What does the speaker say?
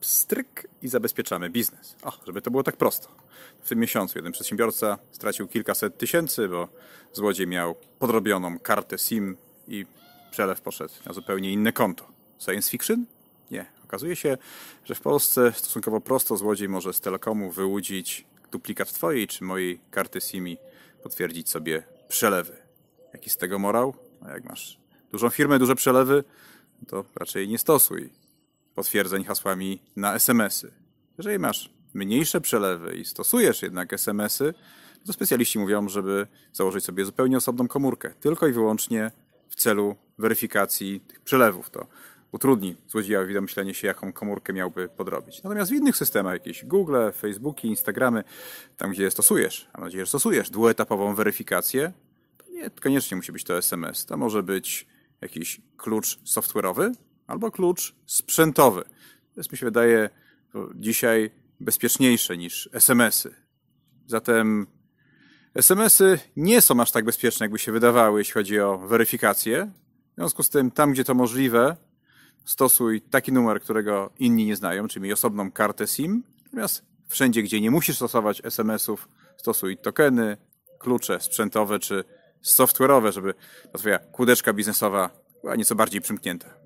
stryk i zabezpieczamy biznes. O, żeby to było tak prosto. W tym miesiącu jeden przedsiębiorca stracił kilkaset tysięcy, bo złodziej miał podrobioną kartę SIM i przelew poszedł na zupełnie inne konto. Science fiction? Nie. Okazuje się, że w Polsce stosunkowo prosto złodziej może z telekomu wyłudzić duplikat twojej czy mojej karty SIM i potwierdzić sobie przelewy. Jaki z tego morał? A jak masz dużą firmę, duże przelewy, to raczej nie stosuj potwierdzeń hasłami na SMS-y. Jeżeli masz mniejsze przelewy i stosujesz jednak SMS-y, to specjaliści mówią, żeby założyć sobie zupełnie osobną komórkę, tylko i wyłącznie w celu weryfikacji tych przelewów. To utrudni złodziejowi domyślenie się, jaką komórkę miałby podrobić. Natomiast w innych systemach, jakieś Google, Facebooki, Instagramy, tam gdzie stosujesz, mam nadzieję, że stosujesz dwuetapową weryfikację, to nie koniecznie musi być to SMS. To może być jakiś klucz software'owy, albo klucz sprzętowy. To jest, mi się wydaje, dzisiaj bezpieczniejsze niż SMS-y. Zatem SMS-y nie są aż tak bezpieczne, jakby się wydawały, jeśli chodzi o weryfikację. W związku z tym, tam gdzie to możliwe, stosuj taki numer, którego inni nie znają, czyli osobną kartę SIM. Natomiast wszędzie, gdzie nie musisz stosować SMS-ów, stosuj tokeny, klucze sprzętowe czy software'owe, żeby ta twoja kłódeczka biznesowa była nieco bardziej przymknięta.